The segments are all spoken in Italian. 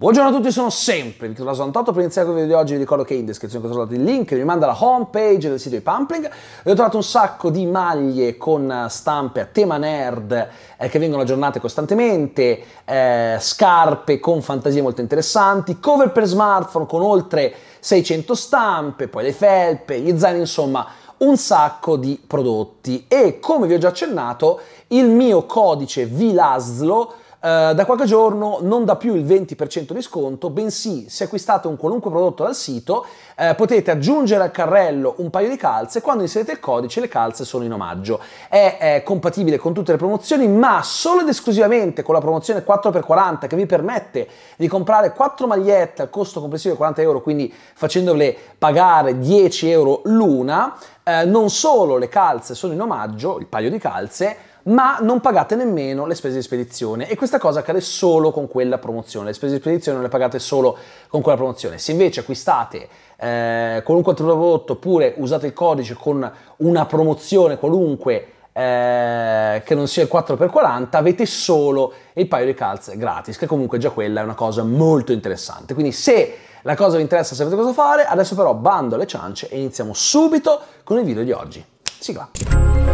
Buongiorno a tutti, sono sempre Vittorio Lasantotto. Per iniziare il video di oggi vi ricordo che in descrizione trovate il link che vi manda alla homepage del sito di Pumpling. Dove trovate un sacco di maglie con eh, stampe a tema nerd eh, che vengono aggiornate costantemente, eh, scarpe con fantasie molto interessanti, cover per smartphone con oltre 600 stampe, poi le felpe, gli zaini, insomma un sacco di prodotti. E come vi ho già accennato, il mio codice VLASLO eh, da qualche giorno non dà più il 20% di sconto, bensì se acquistate un qualunque prodotto dal sito uh, potete aggiungere al carrello un paio di calze, quando inserite il codice le calze sono in omaggio. È, è compatibile con tutte le promozioni, ma solo ed esclusivamente con la promozione 4x40 che vi permette di comprare 4 magliette al costo complessivo di 40 euro, quindi facendole pagare 10 euro l'una. Uh, non solo le calze sono in omaggio, il paio di calze, ma non pagate nemmeno le spese di spedizione e questa cosa accade solo con quella promozione, le spese di spedizione non le pagate solo con quella promozione, se invece acquistate eh, qualunque altro prodotto oppure usate il codice con una promozione qualunque eh, che non sia il 4x40 avete solo il paio di calze gratis che comunque già quella è una cosa molto interessante quindi se la cosa vi interessa sapete cosa fare adesso però bando alle ciance e iniziamo subito con il video di oggi sigla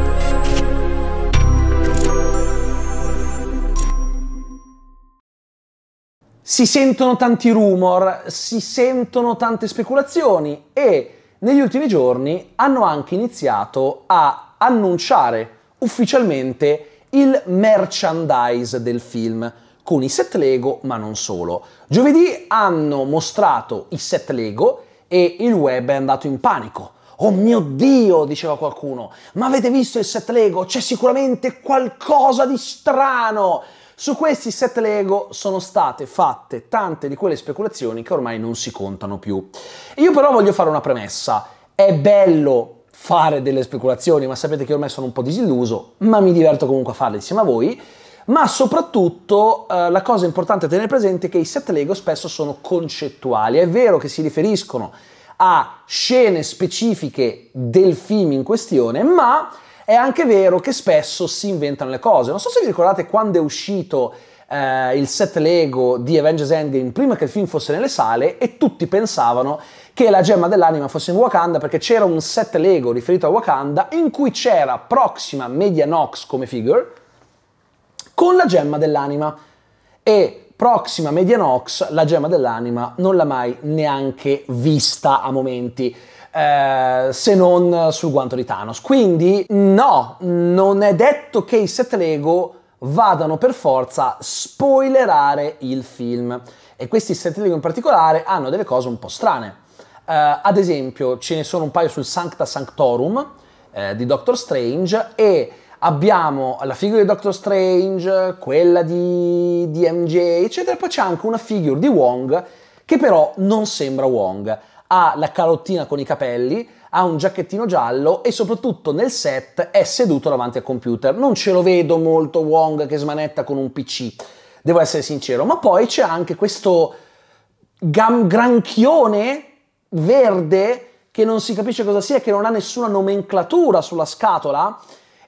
si sentono tanti rumor, si sentono tante speculazioni e negli ultimi giorni hanno anche iniziato a annunciare ufficialmente il merchandise del film con i set Lego, ma non solo. Giovedì hanno mostrato i set Lego e il web è andato in panico. Oh mio Dio, diceva qualcuno, ma avete visto il set Lego? C'è sicuramente qualcosa di strano. Su questi set Lego sono state fatte tante di quelle speculazioni che ormai non si contano più. Io però voglio fare una premessa. È bello fare delle speculazioni, ma sapete che ormai sono un po' disilluso, ma mi diverto comunque a farle insieme a voi. Ma soprattutto eh, la cosa importante a tenere presente è che i set Lego spesso sono concettuali. È vero che si riferiscono a scene specifiche del film in questione, ma è anche vero che spesso si inventano le cose. Non so se vi ricordate quando è uscito eh, il set Lego di Avengers Endgame prima che il film fosse nelle sale e tutti pensavano che la gemma dell'anima fosse in Wakanda perché c'era un set Lego riferito a Wakanda in cui c'era Proxima Media Nox come figure con la gemma dell'anima e Proxima Media Nox la gemma dell'anima non l'ha mai neanche vista a momenti. Eh, se non sul guanto di Thanos. Quindi no, non è detto che i set Lego vadano per forza spoilerare il film. E questi set Lego in particolare hanno delle cose un po' strane. Eh, ad esempio ce ne sono un paio sul Sancta Sanctorum eh, di Doctor Strange e abbiamo la figura di Doctor Strange, quella di, di MJ, eccetera. Poi c'è anche una figura di Wong che però non sembra Wong ha la calottina con i capelli, ha un giacchettino giallo e soprattutto nel set è seduto davanti al computer. Non ce lo vedo molto Wong che smanetta con un PC, devo essere sincero. Ma poi c'è anche questo gam- granchione verde che non si capisce cosa sia, che non ha nessuna nomenclatura sulla scatola.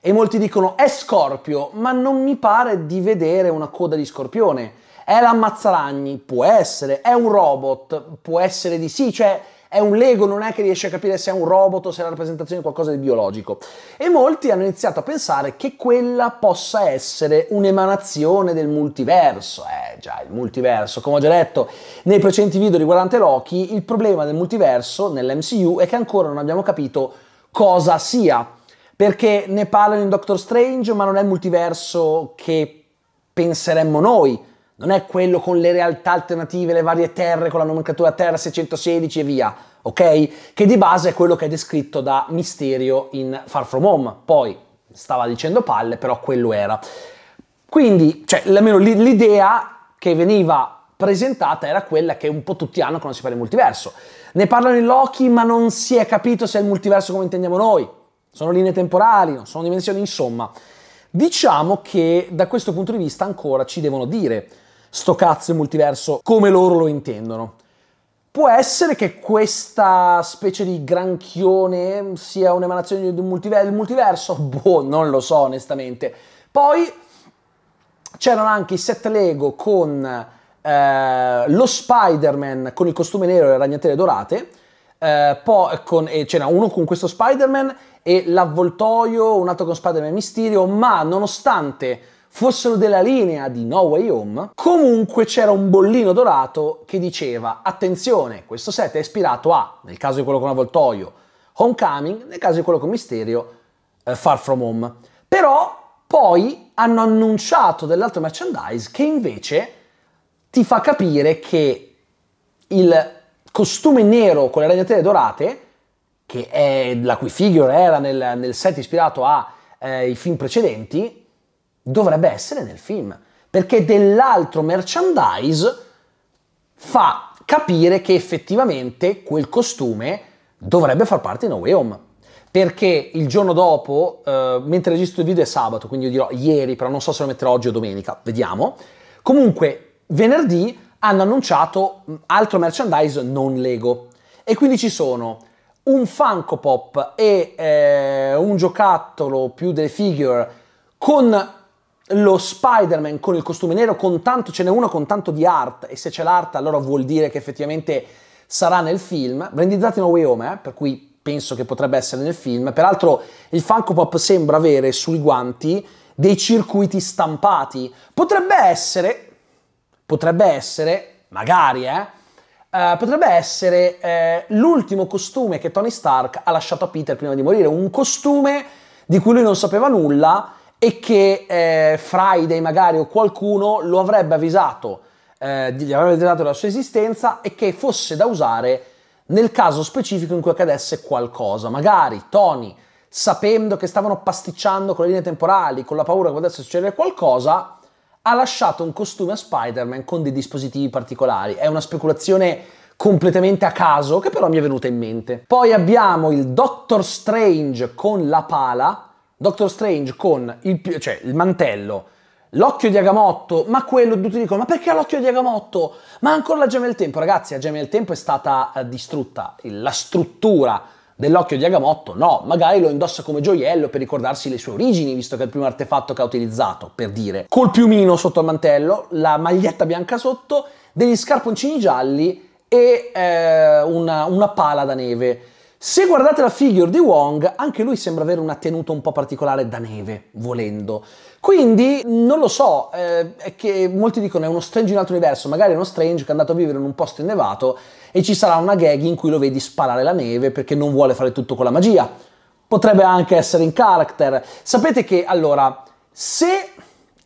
E molti dicono è Scorpio, ma non mi pare di vedere una coda di scorpione è l'ammazzaragni? Può essere. È un robot? Può essere di sì. Cioè, è un Lego, non è che riesce a capire se è un robot o se è la rappresentazione di qualcosa di biologico. E molti hanno iniziato a pensare che quella possa essere un'emanazione del multiverso. Eh già, il multiverso, come ho già detto nei precedenti video riguardante Loki, il problema del multiverso nell'MCU è che ancora non abbiamo capito cosa sia. Perché ne parlano in Doctor Strange, ma non è il multiverso che penseremmo noi non è quello con le realtà alternative, le varie terre, con la nomenclatura Terra 616 e via, ok? Che di base è quello che è descritto da Misterio in Far From Home, poi stava dicendo palle, però quello era. Quindi, cioè, almeno l'idea che veniva presentata era quella che un po' tutti hanno quando si parla di multiverso. Ne parlano in Loki, ma non si è capito se è il multiverso come intendiamo noi. Sono linee temporali, non sono dimensioni, insomma. Diciamo che da questo punto di vista ancora ci devono dire sto cazzo e multiverso come loro lo intendono. Può essere che questa specie di granchione sia un'emanazione di un multiverso, il multiverso? Boh, non lo so onestamente. Poi c'erano anche i set Lego con eh, lo Spider-Man con il costume nero e le ragnatele dorate, eh, poi con, eh, c'era uno con questo Spider-Man e l'avvoltoio, un altro con Spider-Man Mysterio, ma nonostante fossero della linea di No Way Home, comunque c'era un bollino dorato che diceva attenzione, questo set è ispirato a, nel caso di quello con avvoltoio, Homecoming, nel caso di quello con Misterio, eh, Far From Home. Però poi hanno annunciato dell'altro merchandise che invece ti fa capire che il costume nero con le ragnatele dorate, che è la cui figure era nel, nel set ispirato ai eh, film precedenti, dovrebbe essere nel film, perché dell'altro merchandise fa capire che effettivamente quel costume dovrebbe far parte di No Way Home. Perché il giorno dopo, eh, mentre registro il video è sabato, quindi io dirò ieri, però non so se lo metterò oggi o domenica, vediamo. Comunque, venerdì hanno annunciato mm, altro merchandise non Lego. E quindi ci sono un Funko Pop e eh, un giocattolo più delle figure con lo Spider-Man con il costume nero, con tanto ce n'è uno con tanto di art, e se c'è l'art allora vuol dire che effettivamente sarà nel film, brandizzato in Way Home, eh, per cui penso che potrebbe essere nel film. Peraltro il Funko Pop sembra avere sui guanti dei circuiti stampati. Potrebbe essere, potrebbe essere, magari eh, eh, potrebbe essere eh, l'ultimo costume che Tony Stark ha lasciato a Peter prima di morire, un costume di cui lui non sapeva nulla e che eh, Friday magari o qualcuno lo avrebbe avvisato, eh, gli avrebbe avvisato della sua esistenza e che fosse da usare nel caso specifico in cui accadesse qualcosa. Magari Tony, sapendo che stavano pasticciando con le linee temporali, con la paura che potesse succedere qualcosa, ha lasciato un costume a Spider-Man con dei dispositivi particolari. È una speculazione completamente a caso che però mi è venuta in mente. Poi abbiamo il Doctor Strange con la pala, Doctor Strange con il, cioè, il mantello, l'occhio di Agamotto, ma quello tutti dicono, ma perché ha l'occhio di Agamotto? Ma ancora la Gemma del Tempo, ragazzi, la Gemma del Tempo è stata eh, distrutta, la struttura dell'occhio di Agamotto no, magari lo indossa come gioiello per ricordarsi le sue origini, visto che è il primo artefatto che ha utilizzato, per dire. Col piumino sotto il mantello, la maglietta bianca sotto, degli scarponcini gialli e eh, una, una pala da neve. Se guardate la figure di Wong, anche lui sembra avere una tenuta un po' particolare da neve, volendo. Quindi non lo so, eh, è che molti dicono è uno Strange in un altro universo, magari è uno Strange che è andato a vivere in un posto innevato e ci sarà una gag in cui lo vedi sparare la neve perché non vuole fare tutto con la magia. Potrebbe anche essere in character. Sapete che allora, se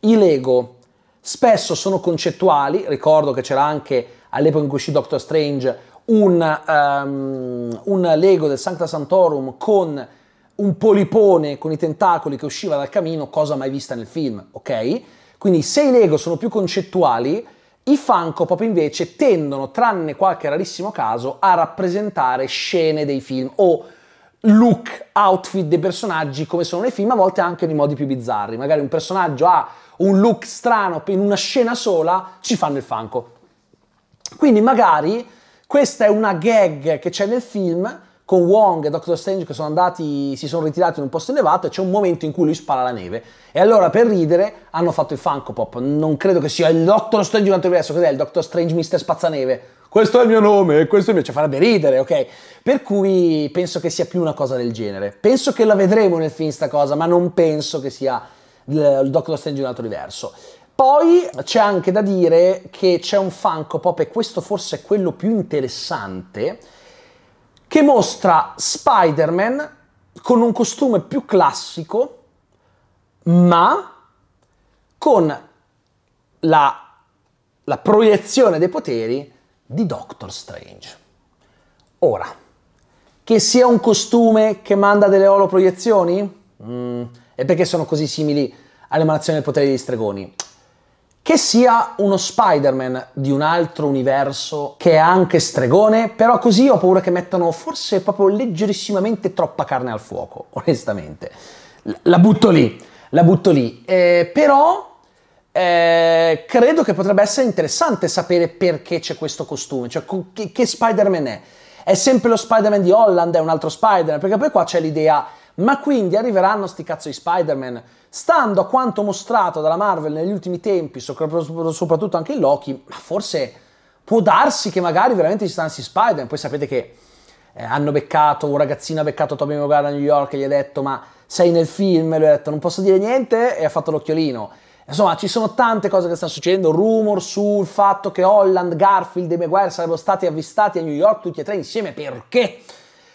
i Lego spesso sono concettuali, ricordo che c'era anche all'epoca in cui uscì Doctor Strange un, um, un Lego del Sancta Santorum con un polipone con i tentacoli che usciva dal camino, cosa mai vista nel film, ok? Quindi se i Lego sono più concettuali, i Funko Pop invece tendono, tranne qualche rarissimo caso, a rappresentare scene dei film o look, outfit dei personaggi come sono nei film, a volte anche in modi più bizzarri. Magari un personaggio ha un look strano in una scena sola, ci fanno il Funko. Quindi magari questa è una gag che c'è nel film con Wong e Doctor Strange che sono andati, si sono ritirati in un posto elevato e c'è un momento in cui lui spara la neve. E allora per ridere hanno fatto il Funko Pop. Non credo che sia il Doctor Strange di durante il verso, cos'è il Doctor Strange Mister Spazzaneve? Questo è il mio nome, e questo è mio, ci farebbe ridere, ok? Per cui penso che sia più una cosa del genere. Penso che la vedremo nel film sta cosa, ma non penso che sia il Doctor Strange di un altro universo. Poi c'è anche da dire che c'è un Funko Pop, e questo forse è quello più interessante, che mostra Spider-Man con un costume più classico, ma con la, la proiezione dei poteri di Doctor Strange. Ora, che sia un costume che manda delle oloproiezioni? Mm, e perché sono così simili all'emanazione del potere degli stregoni? che sia uno Spider-Man di un altro universo che è anche stregone, però così ho paura che mettano forse proprio leggerissimamente troppa carne al fuoco, onestamente. La butto lì, la butto lì. Eh, però eh, credo che potrebbe essere interessante sapere perché c'è questo costume, cioè che, che Spider-Man è. È sempre lo Spider-Man di Holland, è un altro Spider-Man, perché poi qua c'è l'idea ma quindi arriveranno sti cazzo di Spider-Man? Stando a quanto mostrato dalla Marvel negli ultimi tempi, soprattutto anche in Loki, ma forse può darsi che magari veramente ci stanno sti Spider-Man. Poi sapete che eh, hanno beccato, un ragazzino ha beccato Tommy Maguire a New York e gli ha detto ma sei nel film? E lui ha detto non posso dire niente e ha fatto l'occhiolino. Insomma, ci sono tante cose che stanno succedendo, rumor sul fatto che Holland, Garfield e Maguire sarebbero stati avvistati a New York tutti e tre insieme, perché?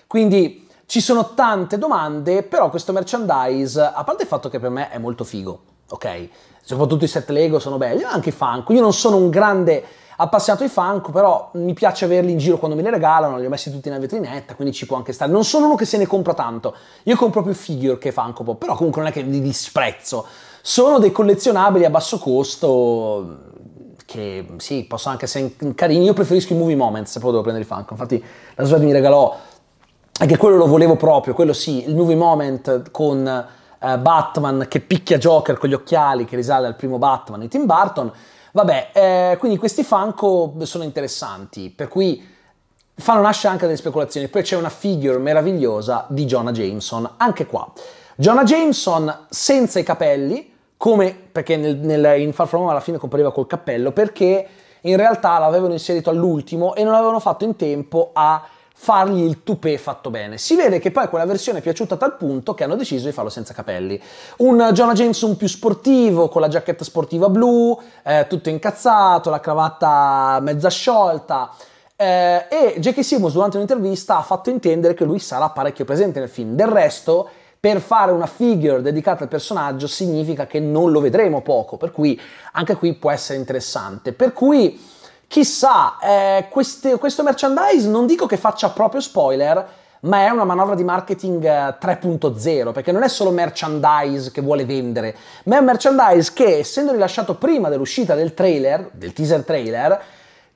Quindi ci sono tante domande, però questo merchandise, a parte il fatto che per me è molto figo, ok? Soprattutto i set Lego sono belli, ma anche i Funko. Io non sono un grande appassionato di Funko, però mi piace averli in giro quando me li regalano, li ho messi tutti nella vetrinetta, quindi ci può anche stare. Non sono uno che se ne compra tanto, io compro più figure che Funko Pop, però comunque non è che li disprezzo. Sono dei collezionabili a basso costo che sì, possono anche essere carini. Io preferisco i movie moments se poi devo prendere i Funko. Infatti la Svet mi regalò anche quello lo volevo proprio, quello sì, il movie moment con eh, Batman che picchia Joker con gli occhiali che risale al primo Batman di Tim Burton. Vabbè, eh, quindi questi Funko sono interessanti, per cui fanno nascere anche delle speculazioni. Poi c'è una figure meravigliosa di Jonah Jameson, anche qua. Jonah Jameson senza i capelli, come perché nel, nel, in Far From Home alla fine compariva col cappello, perché in realtà l'avevano inserito all'ultimo e non avevano fatto in tempo a fargli il toupé fatto bene. Si vede che poi quella versione è piaciuta a tal punto che hanno deciso di farlo senza capelli. Un Jonah Jameson più sportivo, con la giacchetta sportiva blu, eh, tutto incazzato, la cravatta mezza sciolta. Eh, e Jackie Simmons durante un'intervista ha fatto intendere che lui sarà parecchio presente nel film. Del resto, per fare una figure dedicata al personaggio significa che non lo vedremo poco, per cui anche qui può essere interessante. Per cui Chissà, eh, queste, questo merchandise non dico che faccia proprio spoiler, ma è una manovra di marketing 3.0, eh, perché non è solo merchandise che vuole vendere, ma è un merchandise che, essendo rilasciato prima dell'uscita del trailer, del teaser trailer,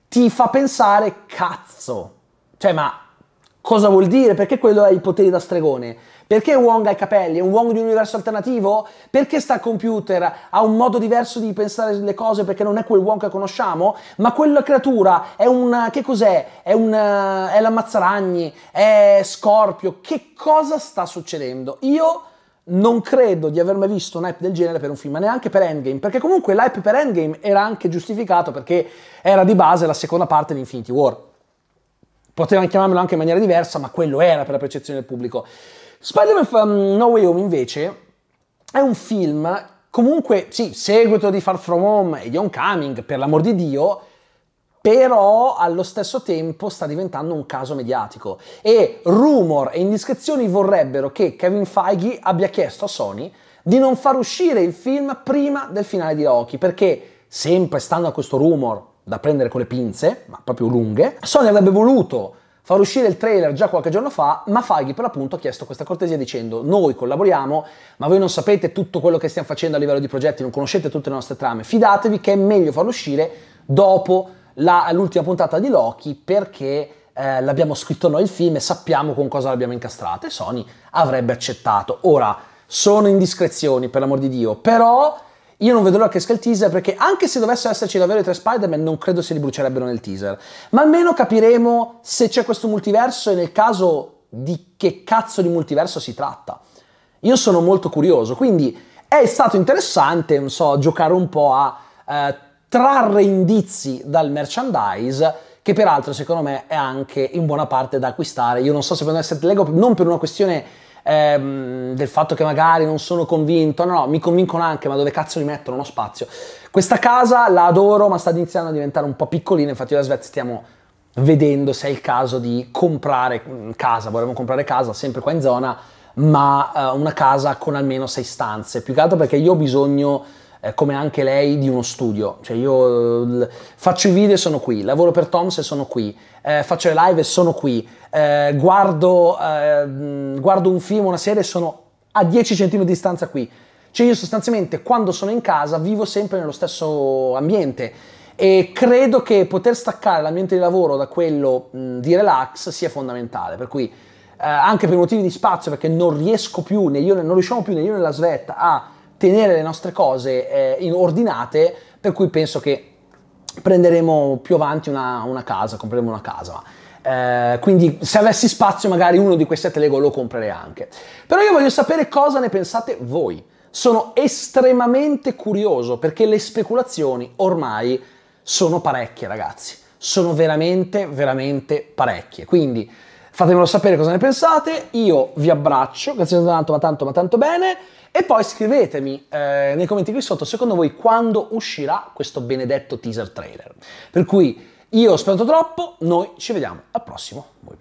ti fa pensare cazzo. Cioè, ma cosa vuol dire? Perché quello ha i poteri da stregone? Perché Wong ha i capelli? È un Wong di un universo alternativo? Perché sta al computer? Ha un modo diverso di pensare le cose perché non è quel Wong che conosciamo? Ma quella creatura è un... che cos'è? È un... Eh, è l'ammazzaragni? È Scorpio? Che cosa sta succedendo? Io non credo di aver mai visto un hype del genere per un film, ma neanche per Endgame, perché comunque l'hype per Endgame era anche giustificato perché era di base la seconda parte di Infinity War. Potevano chiamarmelo anche in maniera diversa, ma quello era per la percezione del pubblico. Spider-Man mm, No Way Home invece è un film comunque, sì, seguito di Far From Home e di Homecoming, per l'amor di Dio, però allo stesso tempo sta diventando un caso mediatico e rumor e indiscrezioni vorrebbero che Kevin Feige abbia chiesto a Sony di non far uscire il film prima del finale di Loki, perché sempre stando a questo rumor da prendere con le pinze, ma proprio lunghe, Sony avrebbe voluto far uscire il trailer già qualche giorno fa, ma Faghi per l'appunto ha chiesto questa cortesia dicendo noi collaboriamo, ma voi non sapete tutto quello che stiamo facendo a livello di progetti, non conoscete tutte le nostre trame, fidatevi che è meglio farlo uscire dopo la, l'ultima puntata di Loki perché eh, l'abbiamo scritto noi il film e sappiamo con cosa l'abbiamo incastrato e Sony avrebbe accettato. Ora, sono indiscrezioni, per l'amor di Dio, però io non vedo l'ora che esca il teaser perché anche se dovesse esserci davvero i tre Spider-Man non credo se li brucierebbero nel teaser. Ma almeno capiremo se c'è questo multiverso e nel caso di che cazzo di multiverso si tratta. Io sono molto curioso, quindi è stato interessante, non so, giocare un po' a eh, trarre indizi dal merchandise che peraltro secondo me è anche in buona parte da acquistare. Io non so se prendo il set Lego non per una questione ehm, del fatto che magari non sono convinto, no, no, mi convincono anche, ma dove cazzo li metto? Non ho spazio? Questa casa la adoro, ma sta iniziando a diventare un po' piccolina, infatti io la Svezia stiamo vedendo se è il caso di comprare mm, casa, vorremmo comprare casa sempre qua in zona, ma eh, una casa con almeno sei stanze, più che altro perché io ho bisogno eh, come anche lei, di uno studio. Cioè io eh, faccio i video e sono qui, lavoro per Toms e sono qui, eh, faccio le live e sono qui, eh, guardo, eh, guardo un film, una serie e sono a 10 cm di distanza qui. Cioè io sostanzialmente quando sono in casa vivo sempre nello stesso ambiente e credo che poter staccare l'ambiente di lavoro da quello mh, di relax sia fondamentale, per cui eh, anche per motivi di spazio, perché non riesco più, né io, non riusciamo più né io né la Svetta a tenere le nostre cose eh, in ordinate, per cui penso che prenderemo più avanti una, una casa, compreremo una casa. Eh, quindi se avessi spazio magari uno di questi atlego lo comprerei anche. Però io voglio sapere cosa ne pensate voi. Sono estremamente curioso perché le speculazioni ormai sono parecchie ragazzi. Sono veramente, veramente parecchie. Quindi Fatemelo sapere cosa ne pensate, io vi abbraccio, grazie tanto, ma tanto, ma tanto bene. E poi scrivetemi eh, nei commenti qui sotto, secondo voi, quando uscirà questo benedetto teaser trailer. Per cui io ho sperato troppo, noi ci vediamo al prossimo Muy